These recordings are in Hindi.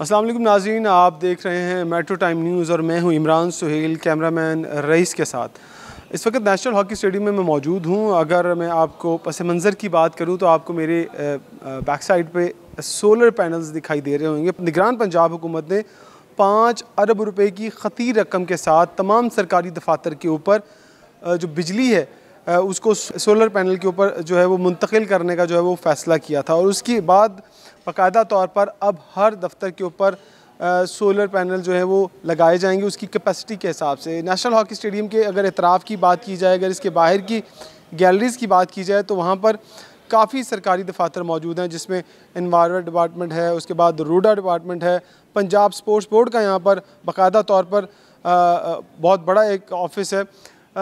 असलम नाजीन आप देख रहे हैं मेट्रो टाइम न्यूज़ और मैं हूं इमरान सुहेल कैमरामैन रईस के साथ इस वक्त नेशनल हॉकी स्टेडियम में मैं मौजूद हूं अगर मैं आपको पस मंज़र की बात करूं तो आपको मेरे बैक साइड पे सोलर पैनल्स दिखाई दे रहे होंगे निगरान पंजाब हुकूमत ने पाँच अरब रुपए की खतीर रकम के साथ तमाम सरकारी दफातर के ऊपर जो बिजली है उसको सोलर पैनल के ऊपर जो है वो मुंतकिल करने का जो है वो फ़ैसला किया था और उसके बाद बाकायदा तौर पर अब हर दफ्तर के ऊपर सोलर पैनल जो है वो लगाए जाएंगे उसकी कैपेसिटी के हिसाब से नेशनल हॉकी स्टेडियम के अगर इतराफ़ की बात की जाए अगर इसके बाहर की गैलरीज़ की बात की जाए तो वहाँ पर काफ़ी सरकारी दफातर मौजूद हैं जिसमें इन्वायरमेंट डिपार्टमेंट है उसके बाद रोडा डिपार्टमेंट है पंजाब स्पोर्ट्स बोर्ड का यहाँ पर बाकायदा तौर पर आ, बहुत बड़ा एक ऑफिस है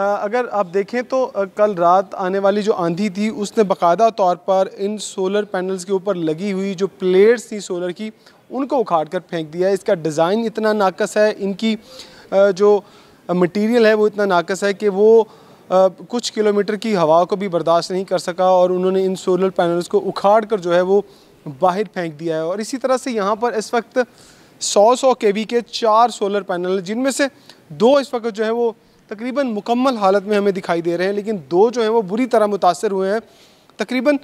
अगर आप देखें तो कल रात आने वाली जो आंधी थी उसने बाकायदा तौर पर इन सोलर पैनल्स के ऊपर लगी हुई जो प्लेट्स थी सोलर की उनको उखाड़ कर फेंक दिया इसका डिज़ाइन इतना नाकस है इनकी जो मटेरियल है वो इतना नाकस है कि वो कुछ किलोमीटर की हवा को भी बर्दाश्त नहीं कर सका और उन्होंने इन सोलर पैनल्स को उखाड़ कर जो है वो बाहर फेंक दिया है और इसी तरह से यहाँ पर इस वक्त 100 सौ के के चार सोलर पैनल जिनमें से दो इस वक्त जो है वो तकरीबन मुकम्मल हालत में हमें दिखाई दे रहे हैं लेकिन दो जो हैं वो बुरी तरह मुतासर हुए हैं तकरीबन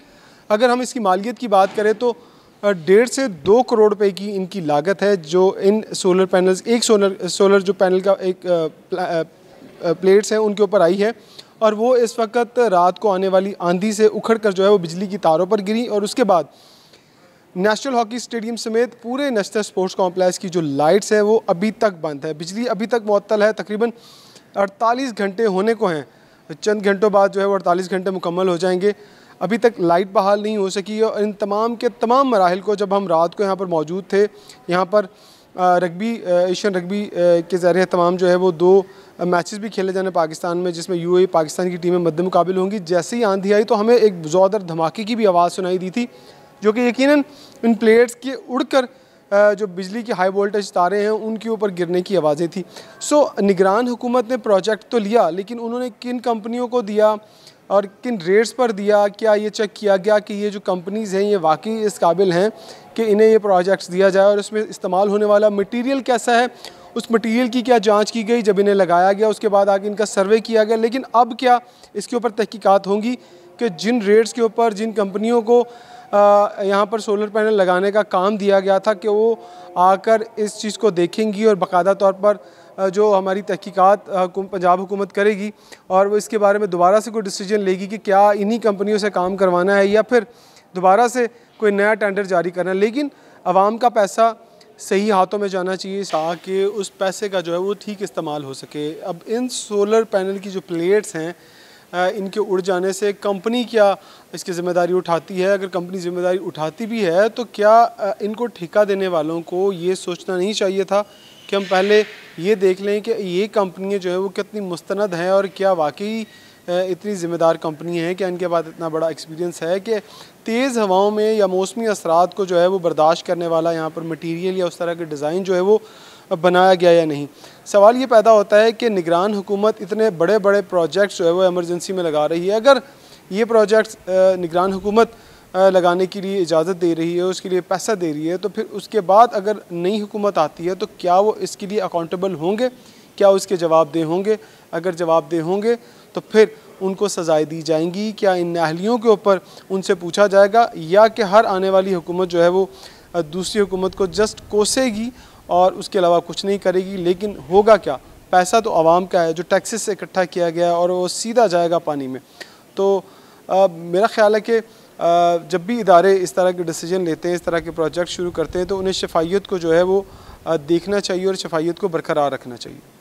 अगर हम इसकी मालियत की बात करें तो डेढ़ से दो करोड़ रुपये की इनकी लागत है जो इन सोलर पैनल्स एक सोलर सोलर जो पैनल का एक प्लेट्स हैं उनके ऊपर आई है और वो इस वक्त रात को आने वाली आंधी से उखड़ कर जो है वो बिजली की तारों पर गिरी और उसके बाद नेशनल हॉकी स्टेडियम समेत पूरे नेशनल स्पोर्ट्स कॉम्प्लेक्स की जो लाइट्स हैं वो अभी तक बंद है बिजली अभी तक मअतल है तकरीबन अड़तालीस घंटे होने को हैं चंद घंटों बाद जो है वो अड़तालीस घंटे मुकम्मल हो जाएंगे अभी तक लाइट बहाल नहीं हो सकी और इन तमाम के तमाम मराहल को जब हम रात को यहाँ पर मौजूद थे यहाँ पर रग्बी एशियन रग्बी के ज़रिए तमाम जो है वो दो मैचेस भी खेले जाने पाकिस्तान में जिसमें यूएई पाकिस्तान की टीमें मद्द मुकाबिल होंगी जैसे ही आंधी आई तो हमें एक जोदर धमाके की भी आवाज़ सुनाई दी थी जो कि यकीनन इन प्लेयर्स के उड़कर जो बिजली की हाई वोल्टेज तारे हैं उनके ऊपर गिरने की आवाज़ें थी सो निगरान हुकूमत ने प्रोजेक्ट तो लिया लेकिन उन्होंने किन कंपनियों को दिया और किन रेट्स पर दिया क्या ये चेक किया गया कि ये जो कंपनीज़ हैं ये वाकई इस काबिल हैं कि इन्हें ये प्रोजेक्ट्स दिया जाए और इसमें इस्तेमाल होने वाला मटेरियल कैसा है उस मटेरियल की क्या जांच की गई जब इन्हें लगाया गया उसके बाद आगे इनका सर्वे किया गया लेकिन अब क्या इसके ऊपर तहकीकात होंगी कि जिन रेट्स के ऊपर जिन कंपनियों को यहाँ पर सोलर पैनल लगाने का काम दिया गया था कि वो आकर इस चीज़ को देखेंगी और बाकायदा तौर पर जो हमारी तहकीकत पंजाब हुकूमत करेगी और वो इसके बारे में दोबारा से कोई डिसीजन लेगी कि क्या इन्हीं कंपनियों से काम करवाना है या फिर दोबारा से कोई नया टेंडर जारी करना लेकिन आवाम का पैसा सही हाथों में जाना चाहिए ताकि उस पैसे का जो है वो ठीक इस्तेमाल हो सके अब इन सोलर पैनल की जो प्लेट्स हैं इनके उड़ जाने से कंपनी क्या इसकी ज़िम्मेदारी उठाती है अगर कंपनी ज़िम्मेदारी उठाती भी है तो क्या इनको ठेका देने वालों को ये सोचना नहीं चाहिए था कि हम पहले ये देख लें कि ये कंपनियाँ जो है वो कितनी मुस्ंद हैं और क्या वाकई इतनी ज़िम्मेदार कंपनी है कि इनके पास इतना बड़ा एक्सपीरियंस है कि तेज़ हवाओं में या मौसमी असरात को जो है वो बर्दाश्त करने वाला यहाँ पर मटीरियल या उस तरह के डिज़ाइन जो है वो बनाया गया या नहीं सवाल ये पैदा होता है कि निगरान हुकूमत इतने बड़े बड़े प्रोजेक्ट्स जो है वो एमरजेंसी में लगा रही है अगर ये प्रोजेक्ट्स निगरान हुकूमत लगाने के लिए इजाज़त दे रही है उसके लिए पैसा दे रही है तो फिर उसके बाद अगर नई हुकूमत आती है तो क्या वो इसके लिए अकाउंटेबल होंगे क्या उसके जवाबदेह होंगे अगर जवाबदेह होंगे तो फिर उनको सज़ाएँ दी जाएंगी क्या इन नहलियों के ऊपर उनसे पूछा जाएगा या कि हर आने वाली हुकूमत जो है वो दूसरी हुकूमत को जस्ट कोसेगी और उसके अलावा कुछ नहीं करेगी लेकिन होगा क्या पैसा तो आवाम का है जो टैक्सेस से इकट्ठा किया गया है और वो सीधा जाएगा पानी में तो आ, मेरा ख्याल है कि जब भी इदारे इस तरह के डिसीजन लेते हैं इस तरह के प्रोजेक्ट शुरू करते हैं तो उन्हें शफाइत को जो है वो देखना चाहिए और शफाइत को बरकरार रखना चाहिए